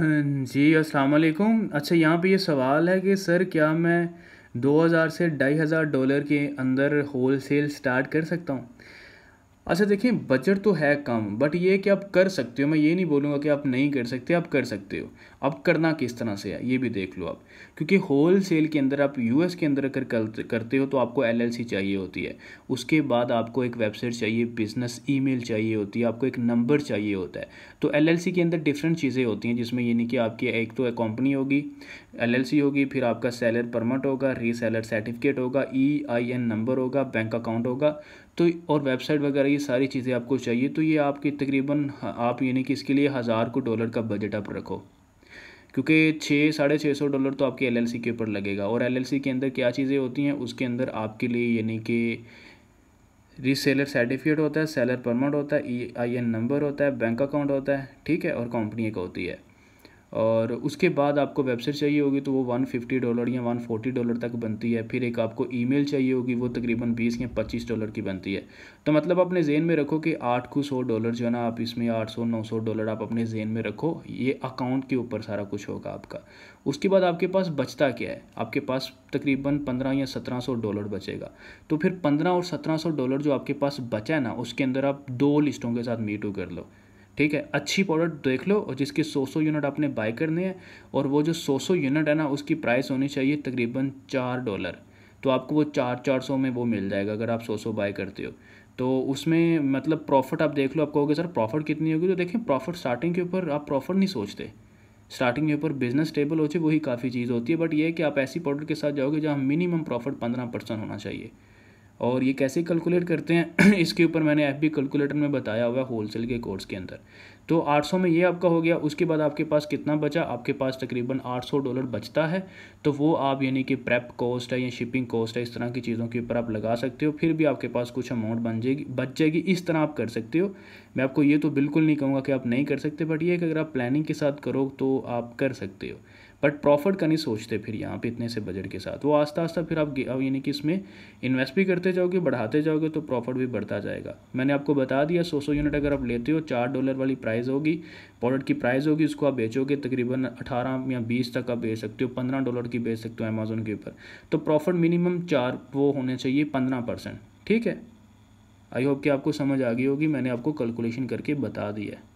अं, जी अस्सलाम वालेकुम अच्छा यहाँ पे ये सवाल है कि सर क्या मैं 2000 से ढाई हज़ार डॉलर के अंदर होल सेल स्टार्ट कर सकता हूँ अच्छा देखिए बजट तो है कम बट ये कि आप कर सकते हो मैं ये नहीं बोलूँगा कि आप नहीं कर सकते आप कर सकते हो अब करना किस तरह से है ये भी देख लो आप क्योंकि होल सेल के अंदर आप यूएस के अंदर अगर कर, करते हो तो आपको एलएलसी चाहिए होती है उसके बाद आपको एक वेबसाइट चाहिए बिजनेस ईमेल चाहिए होती है आपको एक नंबर चाहिए होता है तो एल के अंदर डिफरेंट चीज़ें होती हैं जिसमें यानी कि आपकी एक तो एक कंपनी होगी एल होगी फिर आपका सैलर परमट होगा री सर्टिफिकेट होगा ई आई एन नंबर होगा बैंक अकाउंट होगा तो और वेबसाइट वगैरह ये सारी चीज़ें आपको चाहिए तो ये आपके तकरीबन आप यानी कि इसके लिए हज़ार को डॉलर का बजट आप रखो क्योंकि छः साढ़े छः सौ डॉलर तो आपके एलएलसी के ऊपर लगेगा और एलएलसी के अंदर क्या चीज़ें होती हैं उसके अंदर आपके लिए यानी कि रीसेलर सर्टिफिकेट होता है सेलर परमिट होता है ई आई एन नंबर होता है बैंक अकाउंट होता है ठीक है और कंपनी एक होती है और उसके बाद आपको वेबसाइट चाहिए होगी तो वो 150 डॉलर या 140 डॉलर तक बनती है फिर एक आपको ईमेल चाहिए होगी वो तकरीबन 20 या 25 डॉलर की बनती है तो मतलब अपने जेन में रखो कि आठ को सौ डॉलर जो है ना आप इसमें आठ सौ नौ सौ डॉलर आप अपने जेन में रखो ये अकाउंट के ऊपर सारा कुछ होगा आपका उसके बाद आपके पास बचता क्या है आपके पास तकरीबन पंद्रह या सत्रह सौ डॉलर बचेगा तो फिर पंद्रह और सत्रह सौ डॉलर जो आपके पास बचा है ना उसके अंदर आप दो लिस्टों के साथ मीटू कर लो ठीक है अच्छी प्रोडक्ट देख लो और जिसके सौ सौ यूनिट आपने बाय करने हैं और वो जो सौ सौ यूनिट है ना उसकी प्राइस होनी चाहिए तकरीबन चार डॉलर तो आपको वो चार चार सौ में वो मिल जाएगा अगर आप सौ सौ बाई करते हो तो उसमें मतलब प्रॉफिट आप देख लो आप कहोगे सर प्रॉफिट कितनी होगी तो देखें प्रॉफिट स्टार्टिंग के ऊपर आप प्रॉफिट नहीं सोचते स्टार्टिंग के ऊपर बिजनेस स्टेबल हो चाहिए वही काफ़ी चीज़ होती है बट ये कि आप ऐसी प्रोडक्ट के साथ जाओगे जहाँ मिनिमम प्रॉफिट पंद्रह परसेंट होना चाहिए और ये कैसे कैलकुलेट करते हैं इसके ऊपर मैंने एफ बी कैलकुलेटर में बताया हुआ है होलसेल के कोर्स के अंदर तो 800 में ये आपका हो गया उसके बाद आपके पास कितना बचा आपके पास तकरीबन 800 डॉलर बचता है तो वो आप यानी कि प्रेप कॉस्ट है या शिपिंग कॉस्ट है इस तरह की चीज़ों के ऊपर आप लगा सकते हो फिर भी आपके पास कुछ अमाउंट बन जाएगी बच जाएगी इस तरह आप कर सकते हो मैं आपको ये तो बिल्कुल नहीं कहूँगा कि आप नहीं कर सकते बट ये कि अगर आप प्लानिंग के साथ करो तो आप कर सकते हो बट प्रॉफिट का नहीं सोचते फिर यहाँ पे इतने से बजट के साथ वो आस्ता आस्ता फिर आप यानी कि इसमें इन्वेस्ट भी करते जाओगे बढ़ाते जाओगे तो प्रॉफिट भी बढ़ता जाएगा मैंने आपको बता दिया सौ सौ यूनिट अगर आप लेते हो चार डॉलर वाली प्राइस होगी प्रोडक्ट की प्राइस होगी उसको आप बेचोगे तकरीबन अठारह या बीस तक आप बेच सकते हो पंद्रह डॉलर की बेच सकते हो अमेजोन के ऊपर तो प्रॉफिट मिनिमम चार वो होने चाहिए पंद्रह परसेंट ठीक है आई होप कि आपको समझ आ गई होगी मैंने आपको कैलकुलेशन करके बता दिया है